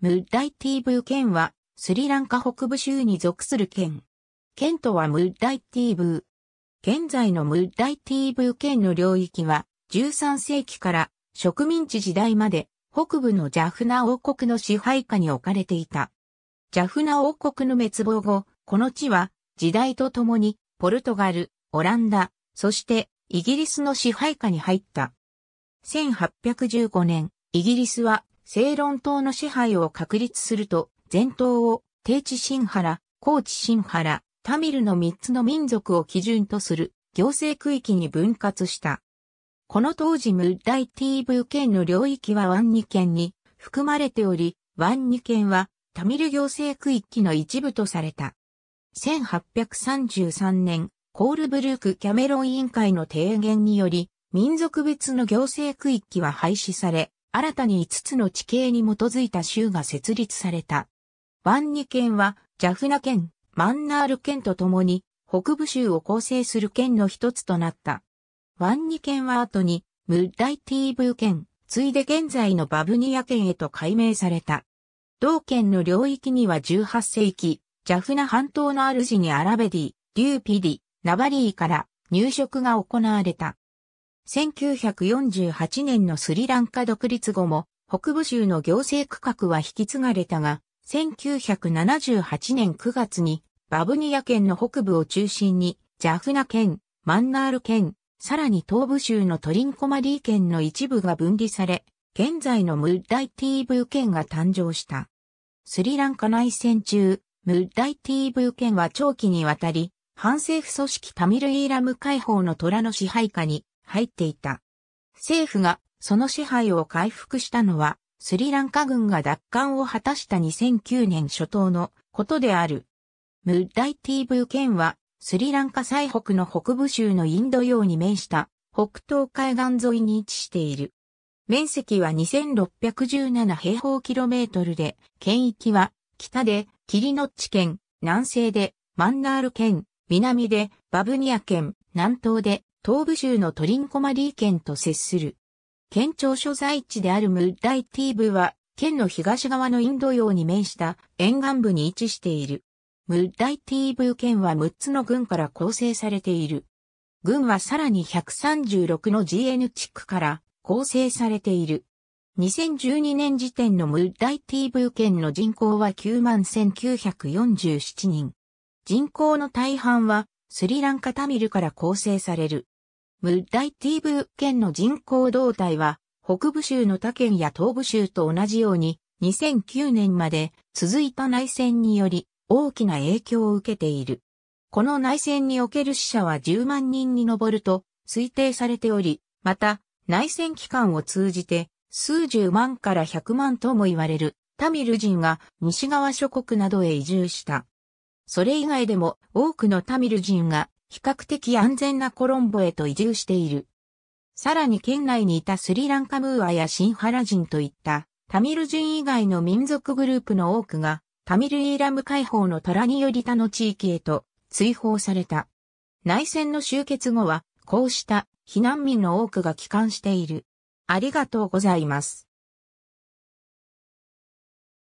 ムッダイティーブー県は、スリランカ北部州に属する県。県とはムッダイティーブー。現在のムッダイティーブー県の領域は、13世紀から植民地時代まで、北部のジャフナ王国の支配下に置かれていた。ジャフナ王国の滅亡後、この地は、時代とともに、ポルトガル、オランダ、そして、イギリスの支配下に入った。1815年、イギリスは、正論党の支配を確立すると、全党を、低地新原、高地新原、タミルの3つの民族を基準とする行政区域に分割した。この当時ムッダイティーブ県の領域はワンニ県に含まれており、ワンニ県はタミル行政区域の一部とされた。1833年、コールブルーク・キャメロン委員会の提言により、民族別の行政区域は廃止され、新たに5つの地形に基づいた州が設立された。バンニ県は、ジャフナ県、マンナール県と共に、北部州を構成する県の一つとなった。ワンニ県は後に、ムッダイティーブー県、ついで現在のバブニア県へと改名された。同県の領域には18世紀、ジャフナ半島の主にアラベディ、リューピディ、ナバリーから入植が行われた。1948年のスリランカ独立後も、北部州の行政区画は引き継がれたが、1978年9月に、バブニア県の北部を中心に、ジャフナ県、マンナール県、さらに東部州のトリンコマリー県の一部が分離され、現在のムッダイティーブー県が誕生した。スリランカ内戦中、ムッダイティーブー県は長期にわたり、反政府組織タミルイーラム解放の虎の支配下に入っていた。政府がその支配を回復したのは、スリランカ軍が奪還を果たした2009年初頭のことである。ムッダイティーブー県は、スリランカ最北の北部州のインド洋に面した北東海岸沿いに位置している。面積は2617平方キロメートルで、県域は北でキリノッチ県、南西でマンナール県、南でバブニア県、南東で東部州のトリンコマリー県と接する。県庁所在地であるムッダイティーブは、県の東側のインド洋に面した沿岸部に位置している。ムッダイティーブ県は6つの郡から構成されている。郡はさらに136の GN 地区から構成されている。2012年時点のムッダイティーブ県の人口は91,947人。人口の大半はスリランカタミルから構成される。ムッダイティブ県の人口動態は、北部州の他県や東部州と同じように、2009年まで続いた内戦により、大きな影響を受けている。この内戦における死者は10万人に上ると推定されており、また、内戦期間を通じて、数十万から百万とも言われる、タミル人が西側諸国などへ移住した。それ以外でも多くのタミル人が比較的安全なコロンボへと移住している。さらに県内にいたスリランカムーアやシンハラ人といったタミル人以外の民族グループの多くがタミルイーラム解放の虎により他の地域へと追放された。内戦の終結後はこうした避難民の多くが帰還している。ありがとうございます。